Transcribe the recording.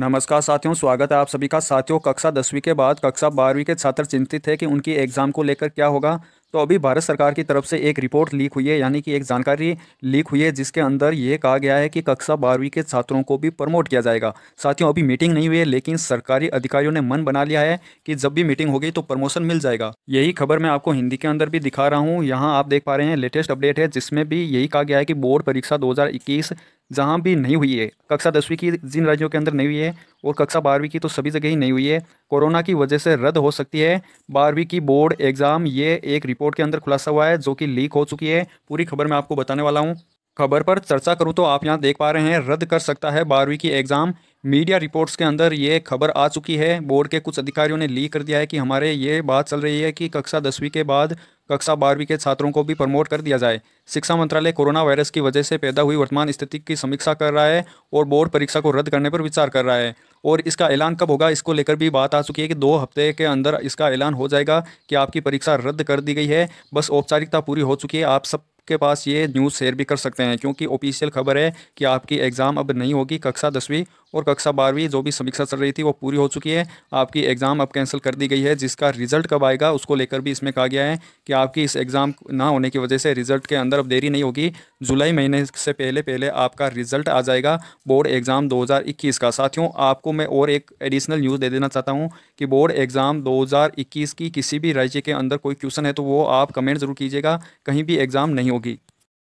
नमस्कार साथियों स्वागत है आप सभी का साथियों कक्षा दसवीं के बाद कक्षा बारहवीं के छात्र चिंतित है कि उनकी एग्ज़ाम को लेकर क्या होगा तो अभी भारत सरकार की तरफ से एक रिपोर्ट लीक हुई है यानी कि एक जानकारी लीक हुई है जिसके अंदर ये कहा गया है कि कक्षा बारहवीं के छात्रों को भी प्रमोट किया जाएगा साथियों अभी मीटिंग नहीं हुई है लेकिन सरकारी अधिकारियों ने मन बना लिया है कि जब भी मीटिंग होगी तो प्रमोशन मिल जाएगा यही खबर मैं आपको हिंदी के अंदर भी दिखा रहा हूँ यहाँ आप देख पा रहे हैं लेटेस्ट अपडेट है जिसमें भी यही कहा गया है कि बोर्ड परीक्षा दो जहाँ भी नहीं हुई है कक्षा दसवीं की जिन राज्यों के अंदर नहीं हुई है और कक्षा बारहवीं की तो सभी जगह ही नहीं हुई है कोरोना की वजह से रद्द हो सकती है बारहवीं की बोर्ड एग्ज़ाम ये एक रिपोर्ट के अंदर खुलासा हुआ है जो कि लीक हो चुकी है पूरी खबर मैं आपको बताने वाला हूँ खबर पर चर्चा करूँ तो आप यहाँ देख पा रहे हैं रद्द कर सकता है बारहवीं की एग्ज़ाम मीडिया रिपोर्ट्स के अंदर ये खबर आ चुकी है बोर्ड के कुछ अधिकारियों ने लीक कर दिया है कि हमारे ये बात चल रही है कि कक्षा दसवीं के बाद कक्षा बारहवीं के छात्रों को भी प्रमोट कर दिया जाए शिक्षा मंत्रालय कोरोना वायरस की वजह से पैदा हुई वर्तमान स्थिति की समीक्षा कर रहा है और बोर्ड परीक्षा को रद्द करने पर विचार कर रहा है और इसका ऐलान कब होगा इसको लेकर भी बात आ चुकी है कि दो हफ्ते के अंदर इसका ऐलान हो जाएगा कि आपकी परीक्षा रद्द कर दी गई है बस औपचारिकता पूरी हो चुकी है आप सब के पास ये न्यूज़ शेयर भी कर सकते हैं क्योंकि ऑफिशियल खबर है कि आपकी एग्ज़ाम अब नहीं होगी कक्षा दसवीं और कक्षा बारहवीं जो भी समीक्षा चल रही थी वो पूरी हो चुकी है आपकी एग्ज़ाम अब कैंसिल कर दी गई है जिसका रिजल्ट कब आएगा उसको लेकर भी इसमें कहा गया है कि आपकी इस एग्ज़ाम ना होने की वजह से रिजल्ट के अंदर अब देरी नहीं होगी जुलाई महीने से पहले पहले आपका रिजल्ट आ जाएगा बोर्ड एग्ज़ाम दो का साथियों आपको मैं और एक एडिशनल न्यूज़ दे देना चाहता हूँ कि बोर्ड एग्ज़ाम दो की किसी भी राज्य के अंदर कोई क्वेश्चन है तो वो आप कमेंट ज़रूर कीजिएगा कहीं भी एग्ज़ाम नहीं होगी